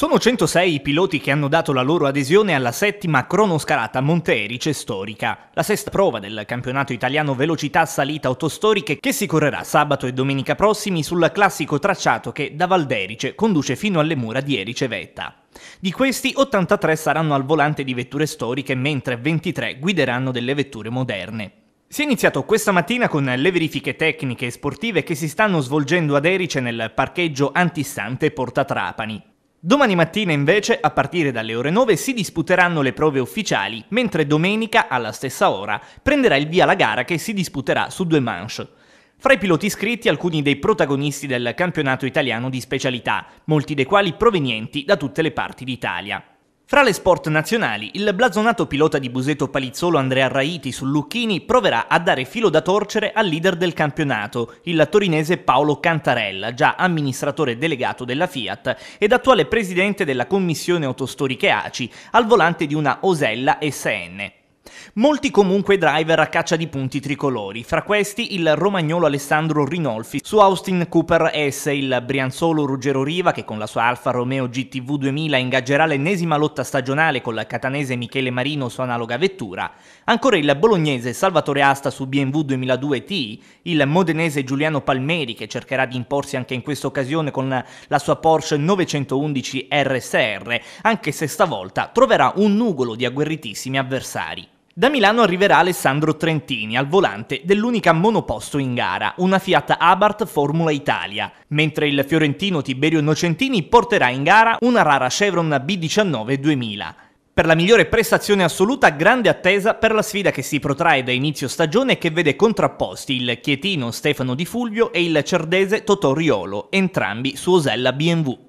Sono 106 i piloti che hanno dato la loro adesione alla settima cronoscalata Monteerice storica, la sesta prova del campionato italiano velocità salita autostoriche che si correrà sabato e domenica prossimi sul classico tracciato che da Valderice conduce fino alle mura di Erice Vetta. Di questi 83 saranno al volante di vetture storiche mentre 23 guideranno delle vetture moderne. Si è iniziato questa mattina con le verifiche tecniche e sportive che si stanno svolgendo ad Erice nel parcheggio antistante Porta Trapani. Domani mattina invece, a partire dalle ore 9, si disputeranno le prove ufficiali, mentre domenica, alla stessa ora, prenderà il via la gara che si disputerà su due manche. Fra i piloti iscritti alcuni dei protagonisti del campionato italiano di specialità, molti dei quali provenienti da tutte le parti d'Italia. Fra le sport nazionali, il blasonato pilota di Buseto Palizzolo Andrea Raiti su Lucchini proverà a dare filo da torcere al leader del campionato, il torinese Paolo Cantarella, già amministratore delegato della Fiat ed attuale presidente della commissione autostoriche ACI, al volante di una Osella SN. Molti comunque driver a caccia di punti tricolori, fra questi il romagnolo Alessandro Rinolfi, su Austin Cooper S, il brianzolo Ruggero Riva che con la sua Alfa Romeo GTV 2000 ingaggerà l'ennesima lotta stagionale con la catanese Michele Marino su analoga vettura, ancora il bolognese Salvatore Asta su BMW 2002 t il modenese Giuliano Palmeri che cercherà di imporsi anche in questa occasione con la sua Porsche 911 RSR, anche se stavolta troverà un nugolo di agguerritissimi avversari. Da Milano arriverà Alessandro Trentini al volante dell'unica monoposto in gara, una Fiat Abarth Formula Italia, mentre il fiorentino Tiberio Nocentini porterà in gara una rara Chevron B19 2000. Per la migliore prestazione assoluta, grande attesa per la sfida che si protrae da inizio stagione e che vede contrapposti il chietino Stefano Di Fulvio e il cerdese Totò Riolo, entrambi su Osella BMW.